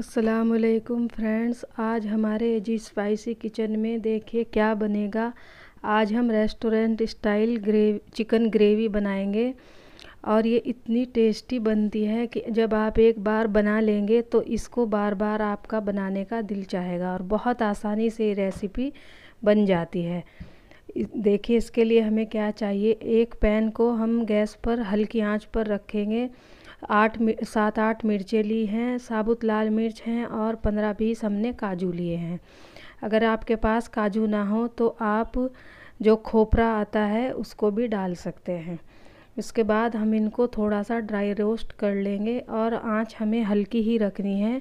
असलकुम फ्रेंड्स आज हमारे एजी स्पाइसी किचन में देखिए क्या बनेगा आज हम रेस्टोरेंट स्टाइल ग्रेव चिकन ग्रेवी बनाएंगे और ये इतनी टेस्टी बनती है कि जब आप एक बार बना लेंगे तो इसको बार बार आपका बनाने का दिल चाहेगा और बहुत आसानी से ये रेसिपी बन जाती है देखिए इसके लिए हमें क्या चाहिए एक पैन को हम गैस पर हल्की आँच पर रखेंगे आठ सात आठ मिर्चें ली हैं साबुत लाल मिर्च हैं और पंद्रह बीस हमने काजू लिए हैं अगर आपके पास काजू ना हो तो आप जो खोपरा आता है उसको भी डाल सकते हैं इसके बाद हम इनको थोड़ा सा ड्राई रोस्ट कर लेंगे और आंच हमें हल्की ही रखनी है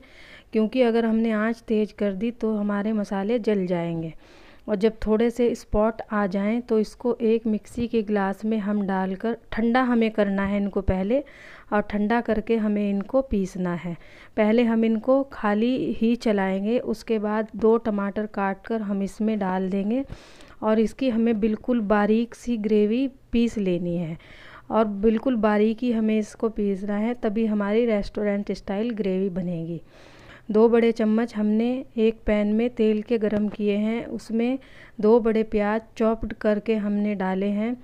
क्योंकि अगर हमने आंच तेज़ कर दी तो हमारे मसाले जल जाएंगे और जब थोड़े से स्पॉट आ जाएं तो इसको एक मिक्सी के ग्लास में हम डालकर ठंडा हमें करना है इनको पहले और ठंडा करके हमें इनको पीसना है पहले हम इनको खाली ही चलाएंगे उसके बाद दो टमाटर काट कर हम इसमें डाल देंगे और इसकी हमें बिल्कुल बारीक सी ग्रेवी पीस लेनी है और बिल्कुल बारीकी हमें इसको पीसना है तभी हमारी रेस्टोरेंट स्टाइल ग्रेवी बनेगी दो बड़े चम्मच हमने एक पैन में तेल के गरम किए हैं उसमें दो बड़े प्याज चॉप्ड करके हमने डाले हैं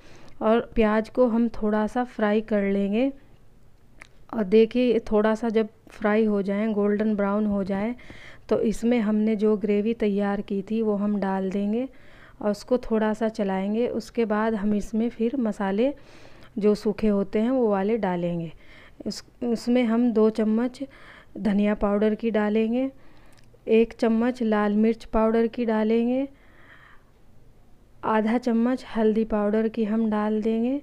और प्याज को हम थोड़ा सा फ्राई कर लेंगे और देखिए थोड़ा सा जब फ्राई हो जाए गोल्डन ब्राउन हो जाए तो इसमें हमने जो ग्रेवी तैयार की थी वो हम डाल देंगे और उसको थोड़ा सा चलाएंगे उसके बाद हम इसमें फिर मसाले जो सूखे होते हैं वो वाले डालेंगे उस उसमें हम दो चम्मच धनिया पाउडर की डालेंगे एक चम्मच लाल मिर्च पाउडर की डालेंगे आधा चम्मच हल्दी पाउडर की हम डाल देंगे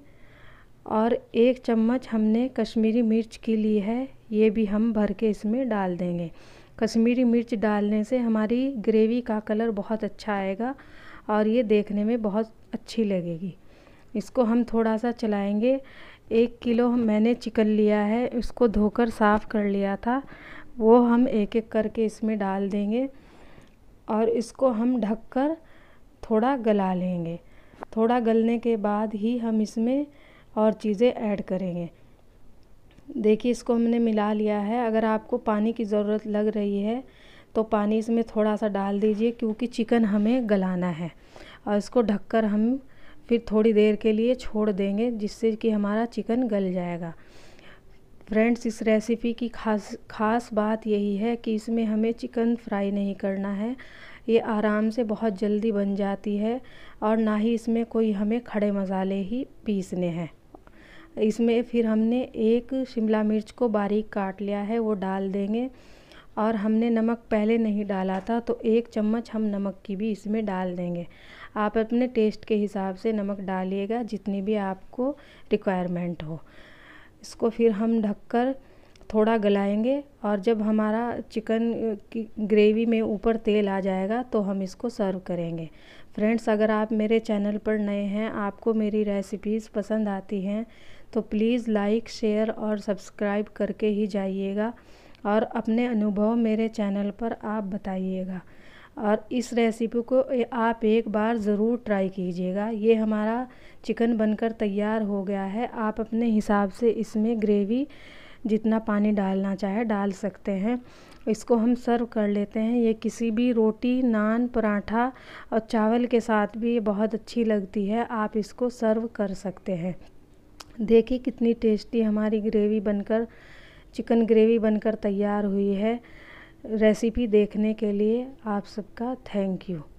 और एक चम्मच हमने कश्मीरी मिर्च की ली है ये भी हम भर के इसमें डाल देंगे कश्मीरी मिर्च डालने से हमारी ग्रेवी का कलर बहुत अच्छा आएगा और ये देखने में बहुत अच्छी लगेगी इसको हम थोड़ा सा चलाएंगे एक किलो मैंने चिकन लिया है उसको धोकर साफ़ कर लिया था वो हम एक एक करके इसमें डाल देंगे और इसको हम ढककर थोड़ा गला लेंगे थोड़ा गलने के बाद ही हम इसमें और चीज़ें ऐड करेंगे देखिए इसको हमने मिला लिया है अगर आपको पानी की ज़रूरत लग रही है तो पानी इसमें थोड़ा सा डाल दीजिए क्योंकि चिकन हमें गलाना है और इसको ढककर हम फिर थोड़ी देर के लिए छोड़ देंगे जिससे कि हमारा चिकन गल जाएगा फ्रेंड्स इस रेसिपी की खास खास बात यही है कि इसमें हमें चिकन फ्राई नहीं करना है ये आराम से बहुत जल्दी बन जाती है और ना ही इसमें कोई हमें खड़े मसाले ही पीसने हैं इसमें फिर हमने एक शिमला मिर्च को बारीक काट लिया है वो डाल देंगे और हमने नमक पहले नहीं डाला था तो एक चम्मच हम नमक की भी इसमें डाल देंगे आप अपने टेस्ट के हिसाब से नमक डालिएगा जितनी भी आपको रिक्वायरमेंट हो इसको फिर हम ढककर थोड़ा गलाएंगे और जब हमारा चिकन की ग्रेवी में ऊपर तेल आ जाएगा तो हम इसको सर्व करेंगे फ्रेंड्स अगर आप मेरे चैनल पर नए हैं आपको मेरी रेसिपीज़ पसंद आती हैं तो प्लीज़ लाइक शेयर और सब्सक्राइब करके ही जाइएगा और अपने अनुभव मेरे चैनल पर आप बताइएगा और इस रेसिपी को आप एक बार ज़रूर ट्राई कीजिएगा ये हमारा चिकन बनकर तैयार हो गया है आप अपने हिसाब से इसमें ग्रेवी जितना पानी डालना चाहे डाल सकते हैं इसको हम सर्व कर लेते हैं ये किसी भी रोटी नान पराठा और चावल के साथ भी बहुत अच्छी लगती है आप इसको सर्व कर सकते हैं देखिए कितनी टेस्टी हमारी ग्रेवी बनकर चिकन ग्रेवी बनकर तैयार हुई है रेसिपी देखने के लिए आप सबका थैंक यू